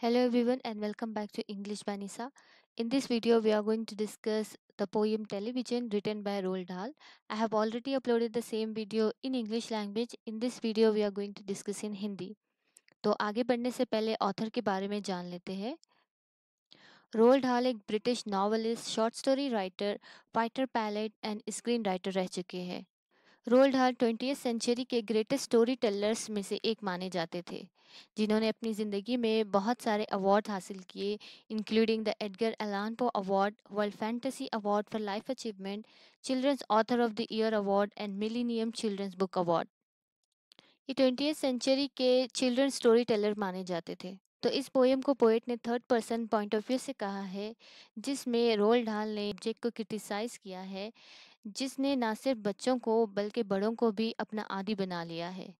Hello everyone and welcome back to English by Nisa. In this video we are going to discuss the poem Television written by Roald Dahl. I have already uploaded the same video in English language. In this video we are going to discuss in Hindi. तो आगे बढ़ने से पहले author के बारे में जान लेते हैं रोल्ड हाल एक British novelist short story writer fighter pilot and screen writer रह चुके हैं रोल्ड हाल ट्वेंटी सेंचुरी के ग्रेटेस्ट स्टोरी टेलर्स में से एक माने जाते थे जिन्होंने अपनी ज़िंदगी में बहुत सारे अवार्ड हासिल किए including the Edgar Allan Poe award world fantasy award for life achievement children's author of the year award and millennium children's book award ये ट्वेंटी सेंचुरी के चिल्ड्रन स्टोरी टेलर माने जाते थे तो इस पोएम को पोएट ने third person point of view से कहा है जिसमें रोल ढाल ने ऑब्जेक्ट को क्रिटिसाइज़ किया है जिसने ना सिर्फ बच्चों को बल्कि बड़ों को भी अपना आदि बना लिया है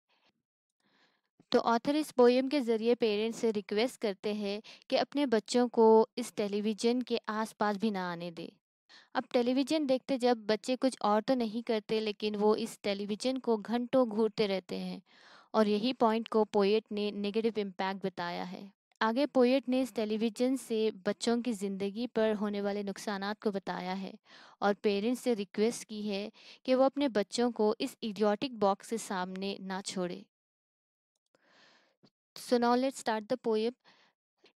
तो ऑथर इस पोएम के ज़रिए पेरेंट्स से रिक्वेस्ट करते हैं कि अपने बच्चों को इस टेलीविज़न के आसपास भी ना आने दें अब टेलीविज़न देखते जब बच्चे कुछ और तो नहीं करते लेकिन वो इस टेलीविज़न को घंटों घूरते रहते हैं और यही पॉइंट को पोएट ने नेगेटिव इम्पैक्ट बताया है आगे पोएट ने इस टेलीविज़न से बच्चों की ज़िंदगी पर होने वाले नुकसान को बताया है और पेरेंट्स से रिक्वेस्ट की है कि वो अपने बच्चों को इस इडियोटिक बॉक्स के सामने ना छोड़े so now start the poem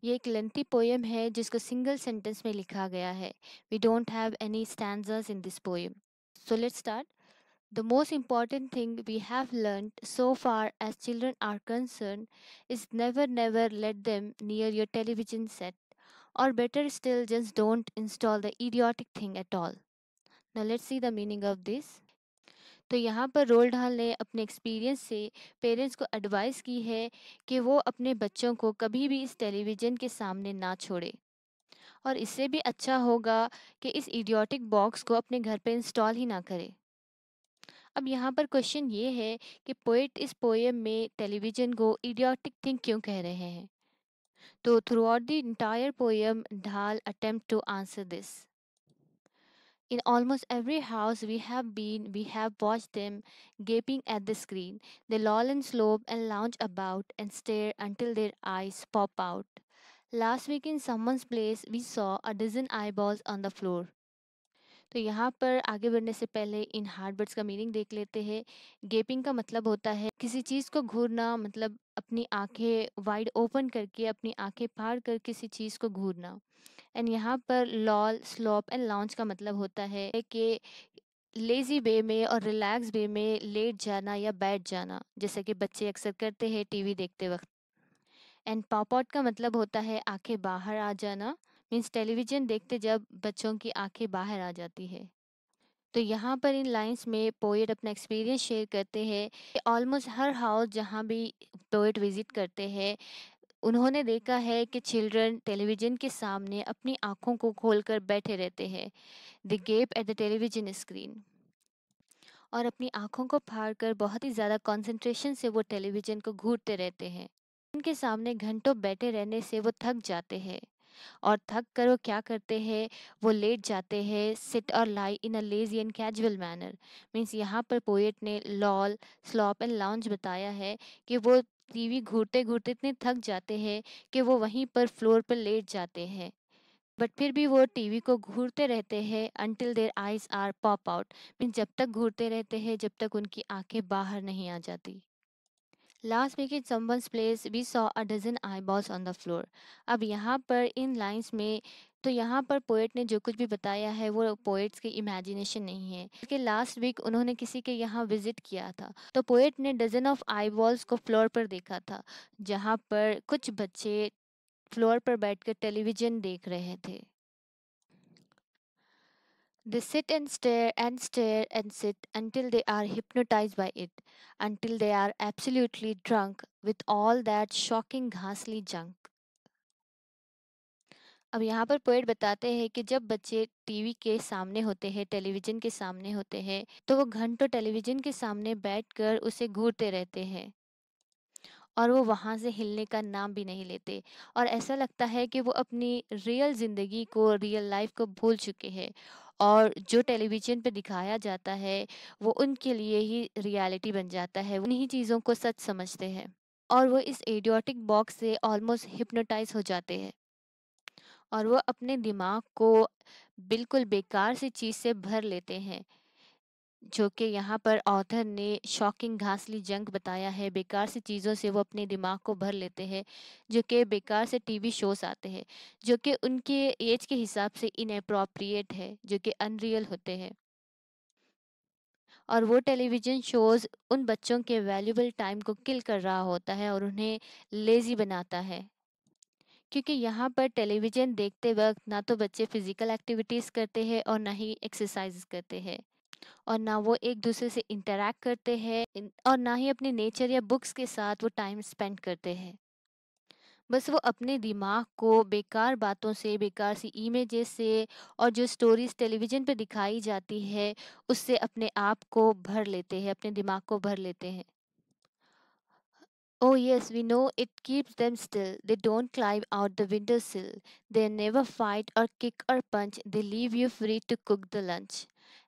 ये एक लेंथी पोएम है जिसको सिंगल सेंटेंस में लिखा गया है we don't have any stand in this poem so let start The most important thing we have learned so far as children are concerned is never, never let them near your television set, or better still, just don't install the idiotic thing at all. Now, let's see the meaning of this. तो यहाँ पर role ढाल ने अपने experience से parents को advice की है कि वो अपने बच्चों को कभी भी इस टेलीविज़न के सामने ना छोड़े और इससे भी अच्छा होगा कि इस इडियोटिक बॉक्स को अपने घर पे इंस्टॉल ही ना करें अब यहाँ पर क्वेश्चन ये है कि पोइट इस पोएम में टेलीविजन को इडियोटिक थिंग क्यों कह रहे हैं तो throughout the entire poem Dahl attempt to answer this in almost every house we have been we have watch them gaping at the screen the loll and slop and lounge about and stare until their eyes pop out last week in someone's place we saw a dozen eye balls on the floor तो यहाँ पर आगे बढ़ने से पहले इन hard words का meaning देख लेते हैं गेपिंग का मतलब होता है किसी चीज़ को घूरना मतलब अपनी आंखें वाइड ओपन करके अपनी आंखें फाड़ कर किसी चीज़ को घूरना एंड यहाँ पर लॉल स्लॉप एंड लॉन्च का मतलब होता है कि लेज़ी वे में और रिलैक्स वे में लेट जाना या बैठ जाना जैसे कि बच्चे अक्सर करते हैं टीवी देखते वक्त एंड पॉपॉट का मतलब होता है आंखें बाहर आ जाना मीन्स टेलीविज़न देखते जब बच्चों की आंखें बाहर आ जाती है तो यहाँ पर इन लाइंस में पोइट अपना एक्सपीरियंस शेयर करते हैं ऑलमोस्ट हर हाउस जहाँ भी पोइट विज़िट करते हैं उन्होंने देखा है कि चिल्ड्रन टेलीविज़न के सामने अपनी आँखों को खोलकर बैठे रहते हैं the gape at the television screen और अपनी आँखों को फाड़ कर बहुत ही ज़्यादा कंसंट्रेशन से वो टेलीविज़न को घूरते रहते हैं उनके सामने घंटों बैठे रहने से वो थक जाते हैं और थक कर वो क्या करते हैं वो लेट जाते हैं सिट और lie in a lazy and casual manner means यहाँ पर पोइट ने लॉल स्लॉप एंड लाउंज बताया है कि वो टीवी घूरते घूरते इतने थक जाते हैं कि वो वहीं पर फ्लोर पर लेट जाते हैं बट फिर भी वो टीवी को घूरते रहते हैं until their eyes are pop out mean जब तक घूरते रहते हैं जब तक उनकी आंखें बाहर नहीं आ जाती last week it someone's place we saw a dozen eye balls on the floor अब यहाँ पर इन लाइंस में तो यहाँ पर पोइट ने जो कुछ भी बताया है वो पोइट्स की इमेजिनेशन नहीं है क्योंकि लास्ट वीक उन्होंने किसी के यहाँ विजिट किया था तो पोइट ने डजन ऑफ आई बॉल्स को फ्लोर पर देखा था जहाँ पर कुछ बच्चे फ्लोर पर बैठकर टेलीविज़न देख रहे थे They sit and stare and stare and sit until they are hypnotized by it, until they are absolutely drunk with all that shocking ghastly junk. अब यहाँ पर पोएट बताते हैं कि जब बच्चे टीवी के सामने होते हैं टेलीविज़न के सामने होते हैं तो वो घंटों टेलीविज़न के सामने बैठकर उसे घूरते रहते हैं और वो वहाँ से हिलने का नाम भी नहीं लेते और ऐसा लगता है कि वो अपनी रियल ज़िंदगी को रियल लाइफ को भूल चुके हैं और जो टेलीविज़न पे दिखाया जाता है वो उनके लिए ही रियलिटी बन जाता है उन्हीं चीज़ों को सच समझते हैं और वो इस एडियोटिक बॉक्स से ऑलमोस्ट हिप्नोटाइज हो जाते हैं और वो अपने दिमाग को बिल्कुल बेकार सी चीज़ से भर लेते हैं जो कि यहाँ पर ऑथर ने शॉकिंग घासली जंग बताया है बेकार सी चीज़ों से वो अपने दिमाग को भर लेते हैं जो कि बेकार से टीवी शोज आते हैं जो कि उनके एज के हिसाब से अप्रोप्रिएट है जो कि अनरियल होते हैं और वो टेलीविज़न शोज़ उन बच्चों के वैल्यूबल टाइम को किल कर रहा होता है और उन्हें लेज़ी बनाता है क्योंकि यहाँ पर टेलीविज़न देखते वक्त ना तो बच्चे फ़िज़िकल एक्टिविटीज़ करते हैं और ना ही एक्सरसाइज करते हैं और ना वो एक दूसरे से इंटरेक्ट करते हैं और ना ही अपने नेचर या बुक्स के साथ वो टाइम स्पेंड करते हैं बस वो अपने दिमाग को बेकार बातों से बेकार सी इमेजेस से और जो स्टोरीज टेलीविज़न पर दिखाई जाती है उससे अपने आप को भर लेते हैं अपने दिमाग को भर लेते हैं Oh, yes, we know it keeps them still. They don't climb out the windowsill. They never fight or kick or punch. They leave you free to cook the lunch.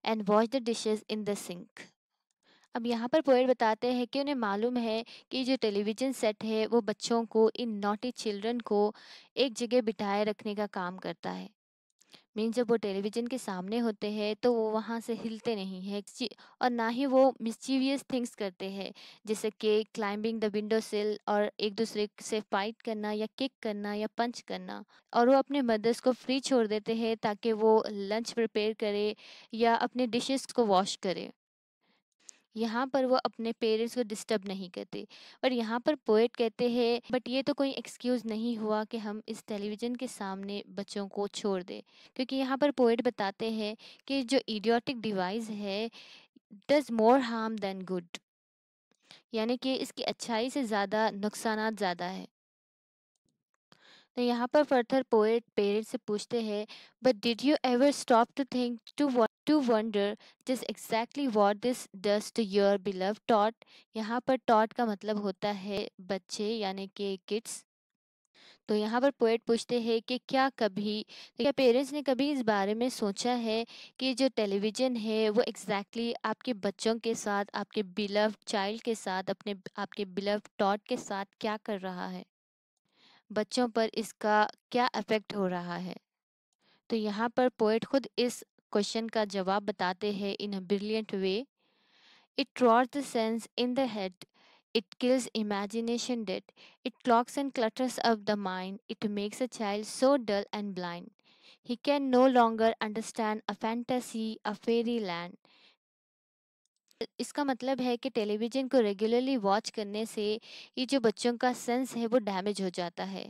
And wash the dishes in the sink अब यहाँ पर poet बताते हैं कि उन्हें मालूम है कि जो टेलीविज़न सेट है वो बच्चों को इन नॉटी चिल्ड्रन को एक जगह बिठाए रखने का काम करता है मीन जब वो टेलीविज़न के सामने होते हैं तो वो वहाँ से हिलते नहीं है और ना ही वो मिस्चीवियस थिंग्स करते हैं जैसे कि क्लाइंबिंग द विंडो सिल और एक दूसरे से फाइट करना या किक करना या पंच करना और वो अपने मदर्स को फ्री छोड़ देते हैं ताकि वो लंच प्रिपेयर करे या अपने डिशेस को वॉश करे यहाँ पर वो अपने पेरेंट्स को डिस्टर्ब नहीं करते और यहाँ पर पोइट कहते हैं बट ये तो कोई एक्सक्यूज़ नहीं हुआ कि हम इस टेलीविज़न के सामने बच्चों को छोड़ दें क्योंकि यहाँ पर पोएट बताते हैं कि जो इडियोटिक डिवाइस है does more harm than good यानी कि इसकी अच्छाई से ज़्यादा नुकसान ज़्यादा है तो यहाँ पर फर्थर पोएट पेरेंट्स से पूछते हैं but did you ever stop to think to to wonder just exactly what this does your beloved tot यहाँ पर टॉट का मतलब होता है बच्चे यानी कि किड्स तो यहाँ पर पोएट पूछते हैं कि क्या कभी क्या पेरेंट्स ने कभी इस बारे में सोचा है कि जो टेलीविज़न है वो एग्जैक्टली exactly आपके बच्चों के साथ आपके बिलव चाइल्ड के साथ अपने आपके बिलव टॉट के साथ क्या कर रहा है बच्चों पर इसका क्या अफेक्ट हो रहा है तो यहाँ पर पोइट खुद इस क्वेश्चन का जवाब बताते हैं in a brilliant way it draws the sense in the head it kills imagination dead it clogs and clutters of the mind it makes a child so dull and blind he can no longer understand a fantasy a fairy land इसका मतलब है कि television को regularly watch करने से ये जो बच्चों का सेंस है वो डैमेज हो जाता है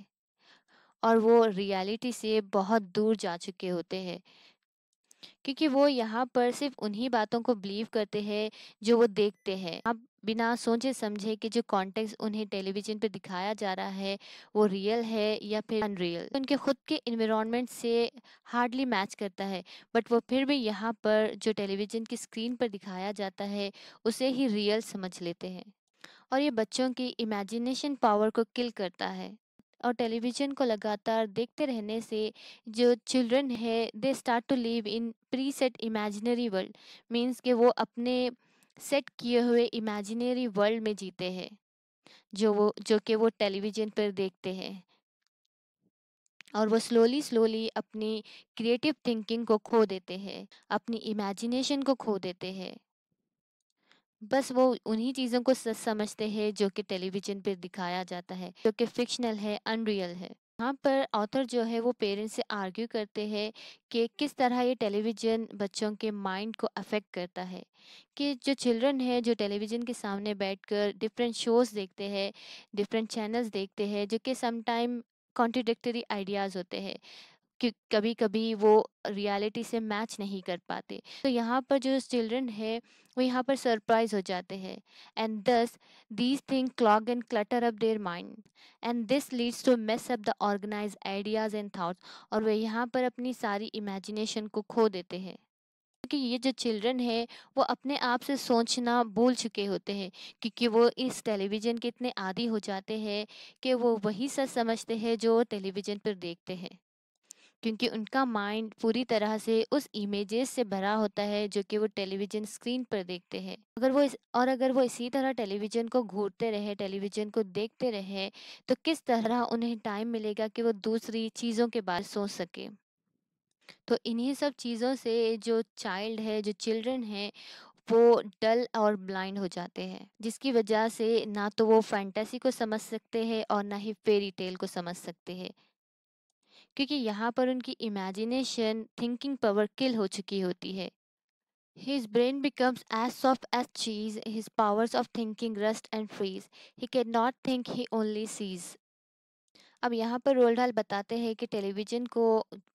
और वो रियलिटी से बहुत दूर जा चुके होते हैं क्योंकि वो यहाँ पर सिर्फ उन्हीं बातों को बिलीव करते हैं जो वो देखते हैं आप बिना सोचे समझे कि जो कॉन्टेक्स्ट उन्हें टेलीविज़न पर दिखाया जा रहा है वो रियल है या फिर अनरियल उनके खुद के इन्वायरमेंट से हार्डली मैच करता है बट वो फिर भी यहाँ पर जो टेलीविज़न की स्क्रीन पर दिखाया जाता है उसे ही रियल समझ लेते हैं और ये बच्चों की इमेजिनेशन पावर को किल करता है और टेलीविज़न को लगातार देखते रहने से जो चिल्ड्रन है they start to live in preset imaginary world means के वो अपने सेट किए हुए इमेजिनरी वर्ल्ड में जीते हैं जो वो जो कि वो टेलीविज़न पर देखते हैं और वो स्लोली स्लोली अपनी क्रिएटिव थिंकिंग को खो देते हैं अपनी इमेजिनेशन को खो देते हैं बस वो उन्हीं चीज़ों को सच समझते हैं जो कि टेलीविज़न पर दिखाया जाता है जो कि फिक्शनल है अनरियल है यहाँ पर ऑथर जो है वो पेरेंट्स से आर्ग्यू करते हैं कि किस तरह ये टेलीविज़न बच्चों के माइंड को अफेक्ट करता है कि जो चिल्ड्रन है जो टेलीविज़न के सामने बैठकर डिफरेंट शोज़ देखते हैं डिफरेंट चैनल्स देखते हैं जो कि समटाइम कॉन्ट्रोडिक्टरी आइडियाज़ होते हैं कभी कभी वो रियलिटी से मैच नहीं कर पाते तो यहाँ पर जो चिल्ड्रन है वो यहाँ पर सरप्राइज हो जाते हैं and thus these thing clog and clutter up their mind and this leads to mess up the organize ideas and thoughts और वे यहाँ पर अपनी सारी इमेजिनेशन को खो देते हैं क्योंकि ये जो चिल्ड्रन है वो अपने आप से सोचना भूल चुके होते हैं क्योंकि वो इस टेलीविज़न के इतने आदि हो जाते हैं कि वो वही सच समझते हैं जो टेलीविज़न पर देखते हैं क्योंकि उनका माइंड पूरी तरह से उस इमेजेस से भरा होता है जो कि वो टेलीविजन स्क्रीन पर देखते हैं अगर वो इस और अगर वो इसी तरह टेलीविजन को घूरते रहे टेलीविजन को देखते रहे तो किस तरह उन्हें टाइम मिलेगा कि वो दूसरी चीज़ों के बारे सोच सके तो इन्हीं सब चीज़ों से जो चाइल्ड है जो चिल्ड्रन है वो डल और ब्लाइंड हो जाते हैं जिसकी वजह से ना तो वो फैंटेसी को समझ सकते हैं और ना ही फेरी टेल को समझ सकते हैं क्योंकि यहाँ पर उनकी इमेजिनेशन थिंकिंग पावर किल हो चुकी होती है brain becomes as soft as cheese his powers of thinking rust and freeze he can not think he only sees अब यहाँ पर रोल ढाल बताते हैं कि टेलीविज़न को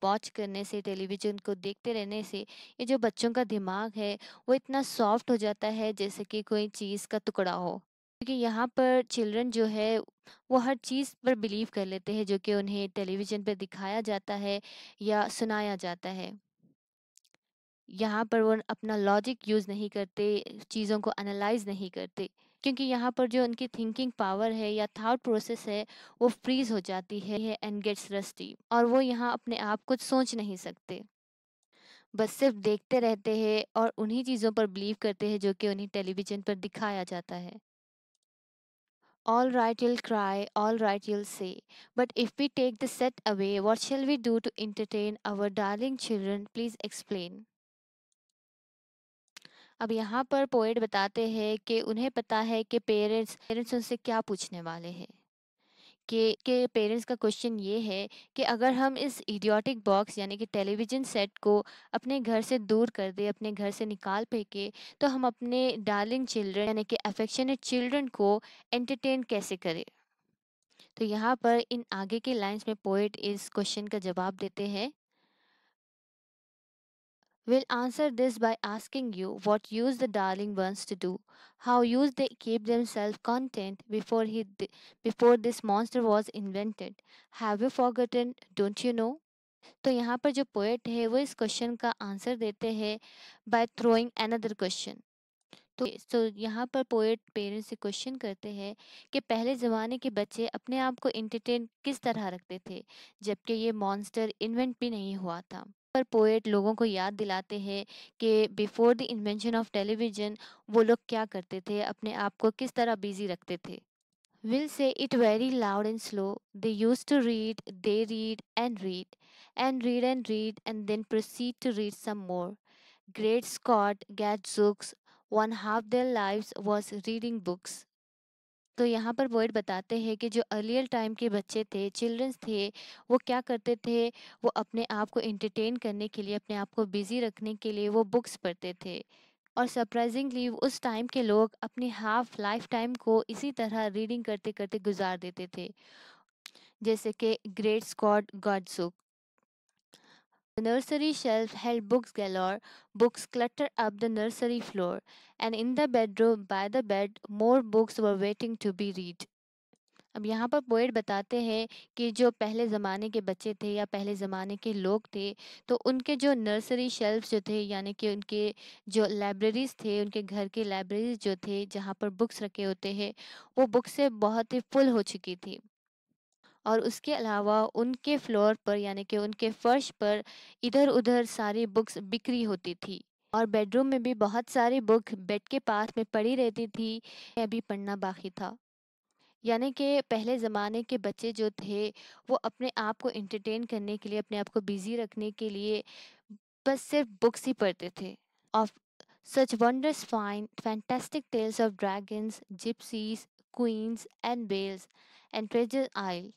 वॉच करने से टेलीविज़न को देखते रहने से ये जो बच्चों का दिमाग है वो इतना सॉफ्ट हो जाता है जैसे कि कोई चीज़ का टुकड़ा हो क्योंकि यहाँ पर चिल्ड्रन जो है वो हर चीज़ पर बिलीव कर लेते हैं जो कि उन्हें टेलीविज़न पर दिखाया जाता है या सुनाया जाता है। यहाँ पर वो अपना लॉजिक यूज़ नहीं करते, चीज़ों को एनालाइज़ नहीं करते। क्योंकि यहाँ पर जो उनकी थिंकिंग पावर है या थाट प्रोसेस है, वो फ्रीज़ हो जाती है एंड गेट्स रस्टी और वो यहाँ अपने आप कुछ सोच नहीं सकते। बस सिर्फ़ देखते रहते हैं और उन्हीं चीज़ों पर बिलीव करते हैं जो कि उन्हें टेलीविज़न पर दिखाया जाता है। All right, you'll cry, all right, you'll say. But if we take the set away, what shall we do to entertain our darling children? Please explain. अब यहाँ पर पोएट बताते हैं कि उन्हें पता है कि पेरेंट्स पेरेंट्स उनसे क्या पूछने वाले हैं के के पेरेंट्स का क्वेश्चन ये है कि अगर हम इस इडियोटिक बॉक्स यानी कि टेलीविज़न सेट को अपने घर से दूर कर दे अपने घर से निकाल फेंके तो हम अपने डार्लिंग चिल्ड्रन यानी कि अफेक्शनेट चिल्ड्रन को एंटरटेन कैसे करें तो यहाँ पर इन आगे के लाइंस में पोइट इस क्वेश्चन का जवाब देते हैं will answer this by asking you what use the darling ones to do, how use they keep themselves content before he before this monster was invented. Have you forgotten? Don't you know? तो यहाँ पर जो poet है वो इस question का answer देते हैं बाय थ्रोइंग अनदर क्वेश्चन तो तो यहाँ पर पोएट पेरेंट्स से क्वेश्चन करते हैं कि पहले ज़माने के बच्चे अपने आप को इंटरटेन किस तरह रखते थे जबकि ये मॉन्स्टर इन्वेंट भी नहीं हुआ था पर पोएट लोगों को याद दिलाते हैं कि before the invention of television वो लोग क्या करते थे अपने आप को किस तरह बिजी रखते थे will say it very loud and slow they used to read they read and read and read and read and then proceed to read some more great Scott gadzooks one half their life was reading books तो यहाँ पर word बताते हैं कि जो earlier time के बच्चे थे चिल्ड्रंस थे वो क्या करते थे वो अपने आप को इंटरटेन करने के लिए अपने आप को बिज़ी रखने के लिए वो बुक्स पढ़ते थे और सरप्राइजिंगली उस टाइम के लोग अपनी हाफ लाइफ टाइम को इसी तरह रीडिंग करते करते गुजार देते थे जैसे कि ग्रेट स्कॉट सुख The nursery shelf held books galore. Books cluttered up the nursery floor, and in the bedroom by the bed, more books were waiting to be read. अब यहाँ पर पोइट बताते हैं कि जो पहले ज़माने के बच्चे थे या पहले ज़माने के लोग थे तो उनके जो नर्सरी शेल्फ जो थे यानी कि उनके जो लाइब्रेरीज़ थे उनके घर के लाइब्रेरीज़ जो थे जहाँ पर बुक्स रखे होते हैं वो बुक से बहुत ही फुल हो चुकी थी और उसके अलावा उनके फ्लोर पर यानी कि उनके फर्श पर इधर उधर सारी बुक्स बिक्री होती थी और बेडरूम में भी बहुत सारी बुक बेड के पास में पड़ी रहती थी अभी पढ़ना बाकी था यानी कि पहले ज़माने के बच्चे जो थे वो अपने आप को इंटरटेन करने के लिए अपने आप को बिज़ी रखने के लिए बस सिर्फ बुक्स ही पढ़ते थे of such wonders fine fantastic tales of dragons gypsies queens and bells and treasure isle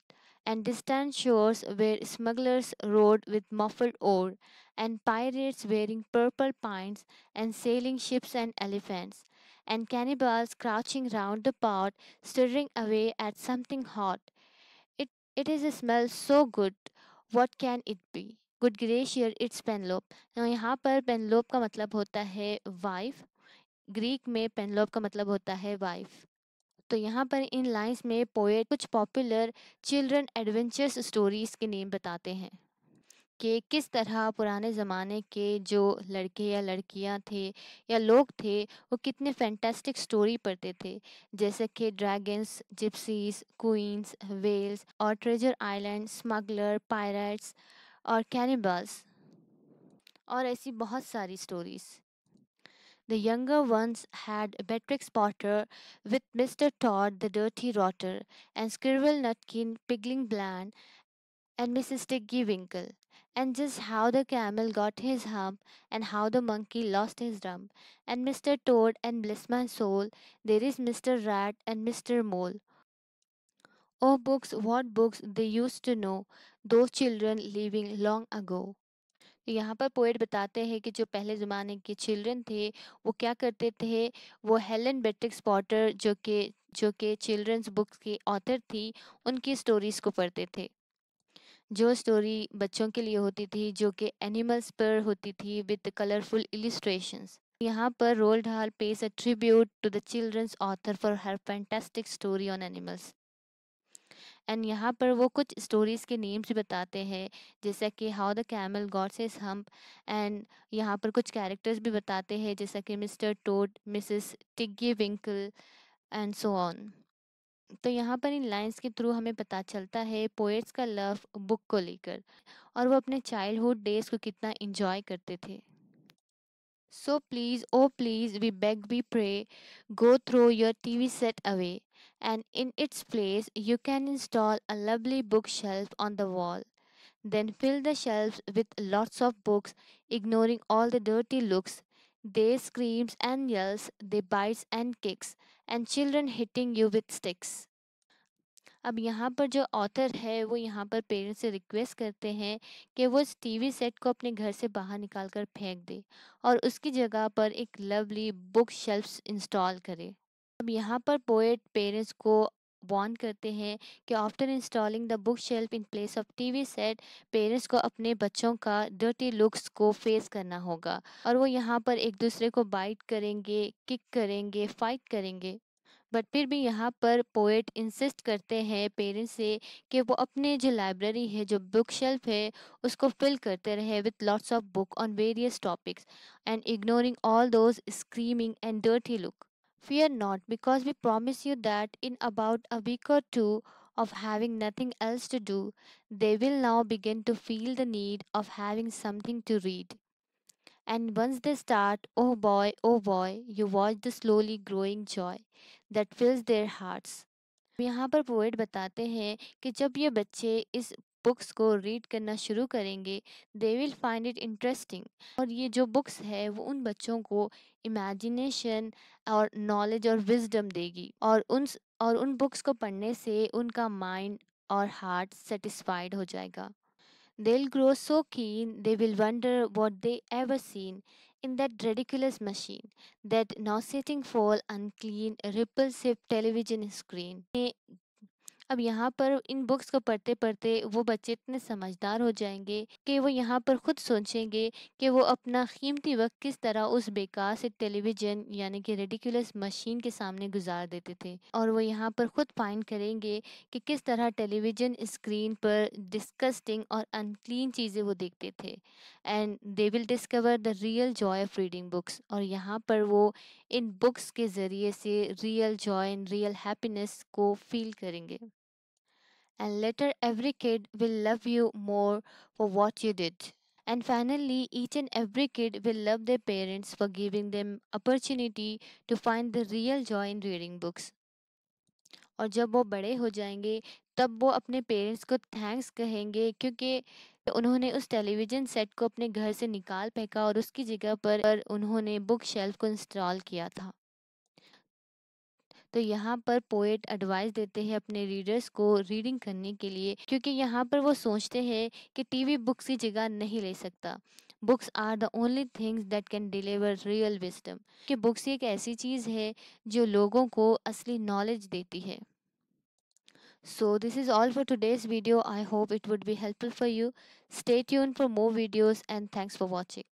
and distant shores where smugglers rode with muffled oar, and pirates wearing purple pines, and sailing ships and elephants, and cannibals crouching round the pot, stirring away at something hot. It, it is a smell so good, what can it be? gracious, it's it's Now, यहाँ पर पेनलोप का मतलब होता है wife. Greek में पेनलोप का मतलब होता है wife. तो यहाँ पर इन लाइंस में पोएट कुछ पॉपुलर चिल्ड्रन एडवेंचर्स स्टोरीज़ के नेम बताते हैं कि किस तरह पुराने ज़माने के जो लड़के या लड़कियां थे या लोग थे वो कितने फैंटेस्टिक स्टोरी पढ़ते थे जैसे कि ड्रैगन्स जिप्सीज क्वींस वेल्स और ट्रेजर आइलैंड स्मगलर पायरेट्स और कैनिबल्स और ऐसी बहुत सारी stories The younger ones had Betrix Potter with Mr. Todd the Dirty Rotter and Squirrel Nutkin Pigling Bland and Mrs. Tiggy Winkle, and just how the camel got his hump, and how the monkey lost his rump, and Mr. Toad, and bless my soul, there is Mr. Rat and Mr. Mole. Oh, books, what books they used to know, those children living long ago. यहाँ पर poet बताते हैं कि जो पहले ज़माने के children थे वो क्या करते थे वो हेलन बेट्रिक्स पॉटर जो कि जो कि चिल्ड्रंस बुक्स की ऑथर थी उनकी स्टोरीज़ को पढ़ते थे जो स्टोरी बच्चों के लिए होती थी जो कि एनिमल्स पर होती थी विद कलरफुल इलिस्ट्रेशंस यहाँ पर Roald Dahl pays a tribute to the children's author for her fantastic story on animals and यहाँ पर वो कुछ स्टोरीज़ के नेम्स भी बताते हैं जैसा कि how the camel got his hump and यहाँ पर कुछ कैरेक्टर्स भी बताते हैं जैसा कि mister Toad Mrs Tiggy Winkle and so on तो यहाँ पर इन लाइंस के थ्रू हमें पता चलता है पोएट्स का लव बुक को लेकर और वो अपने चाइल्डहुड डेज को कितना इन्जॉय करते थे so please oh please we beg we pray go throw your T V set away and in its place you can install a lovely bookshelf on the wall. Then fill the shelves with lots of books, ignoring all the dirty looks, they screams and yells, they bites and kicks, and children hitting you with sticks. अब यहाँ पर जो author है वो यहाँ पर parents से request करते हैं कि वो इस टी सेट को अपने घर से बाहर निकाल कर फेंक दे और उसकी जगह पर एक लवली बुक शेल्फ्स इंस्टॉल करें अब यहाँ पर पोएट पेरेंट्स को वार्न करते हैं कि after installing the book shelf in place of TV set parents को अपने बच्चों का डर्टी लुक्स को फेस करना होगा और वो यहाँ पर एक दूसरे को बाइट करेंगे किक करेंगे फाइट करेंगे बट फिर भी यहाँ पर पोएट इंसिस्ट करते हैं पेरेंट्स से कि वो अपने जो लाइब्रेरी है जो बुक शेल्फ है उसको फिल करते रहे with lots of book on various topics and ignoring all those screaming and dirty look Fear not, because we promise you that in about a week or two of having nothing else to do, they will now begin to feel the need of having something to read. And once they start, oh boy, oh boy, you watch the slowly growing joy that fills their hearts. यहाँ पर poet बताते हैं कि जब ये बच्चे इस books को रीड करना शुरू करेंगे they will find it interesting और ये जो बुक्स है वो उन बच्चों को इमेजिनेशन और नॉलेज और विजडम देगी और उन और उन बुक्स को पढ़ने से उनका माइंड और हार्ट सेटिस्फाइड हो जाएगा They'll grow so keen they will wonder what they ever seen in that ridiculous machine, that nauseating, foul, unclean, repulsive television screen. अब यहाँ पर इन बुक्स को पढ़ते पढ़ते वो बच्चे इतने समझदार हो जाएंगे कि वो यहाँ पर ख़ुद सोचेंगे कि वो अपना कीमती वक्त किस तरह उस बेकार से टेलीविज़न यानी कि रेडिकुलस मशीन के सामने गुजार देते थे और वो यहाँ पर ख़ुद फाइंड करेंगे कि किस तरह टेलीविज़न स्क्रीन पर डिस्कस्टिंग और अनक्लीन चीज़ें वो देखते थे and they will discover the real joy of reading books और यहाँ पर वो इन बुक्स के ज़रिए से real joy and real happiness को फील करेंगे and later every kid will love you more for what you did. And finally, each and every kid will love their parents for giving them opportunity to find the real joy in reading books. और जब वो बड़े हो जाएंगे तब वो अपने parents को थैंक्स कहेंगे क्योंकि उन्होंने उस टेलीविज़न सेट को अपने घर से निकाल फेंका और उसकी जगह पर उन्होंने बुक शेल्फ को इंस्टॉल किया था तो यहाँ पर पोएट एडवाइस देते हैं अपने रीडर्स को रीडिंग करने के लिए क्योंकि यहाँ पर वो सोचते हैं कि टीवी बुक्स की जगह नहीं ले सकता books are the only things that can deliver real wisdom कि बुक्स एक ऐसी चीज़ है जो लोगों को असली नॉलेज देती है So this is all for today's video. I hope it would be helpful for you. Stay tuned for more videos and thanks for watching.